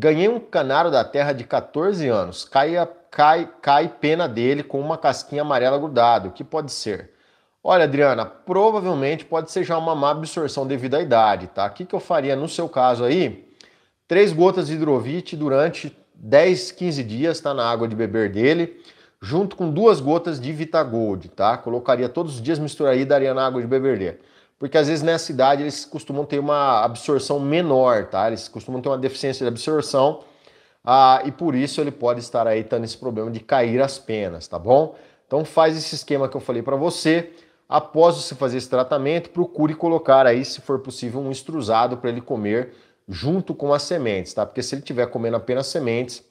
Ganhei um canário da terra de 14 anos. Cai, cai, cai pena dele com uma casquinha amarela grudada. O que pode ser? Olha, Adriana, provavelmente pode ser já uma má absorção devido à idade, tá? O que, que eu faria no seu caso aí? Três gotas de hidrovite durante 10, 15 dias, tá? Na água de beber dele, junto com duas gotas de Vitagold, tá? Colocaria todos os dias, misturaria e daria na água de beber dele porque às vezes nessa idade eles costumam ter uma absorção menor, tá? Eles costumam ter uma deficiência de absorção ah, e por isso ele pode estar aí tendo esse problema de cair as penas, tá bom? Então faz esse esquema que eu falei para você. Após você fazer esse tratamento, procure colocar aí, se for possível, um extrusado para ele comer junto com as sementes, tá? Porque se ele tiver comendo apenas sementes,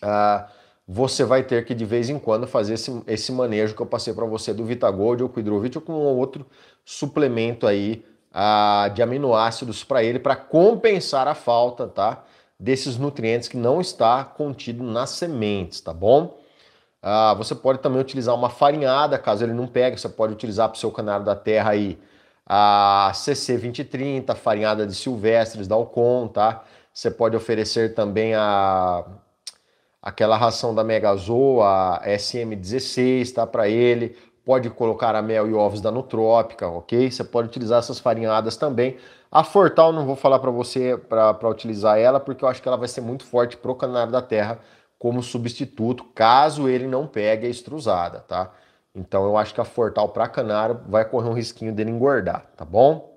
ah, você vai ter que de vez em quando fazer esse, esse manejo que eu passei para você do Vitagold ou Quidrovit ou com outro suplemento aí ah, de aminoácidos para ele para compensar a falta, tá? Desses nutrientes que não está contido nas sementes, tá bom? Ah, você pode também utilizar uma farinhada, caso ele não pegue, você pode utilizar para o seu canário da terra aí a CC2030, farinhada de silvestres da Alcon, tá? Você pode oferecer também a aquela ração da Megazoa SM16 está para ele. Pode colocar a mel e ovos da Nutrópica, ok? Você pode utilizar essas farinhadas também. A Fortal não vou falar para você para utilizar ela, porque eu acho que ela vai ser muito forte para o canário da terra como substituto, caso ele não pegue a estrusada, tá? Então eu acho que a Fortal para canário vai correr um risquinho dele engordar, tá bom?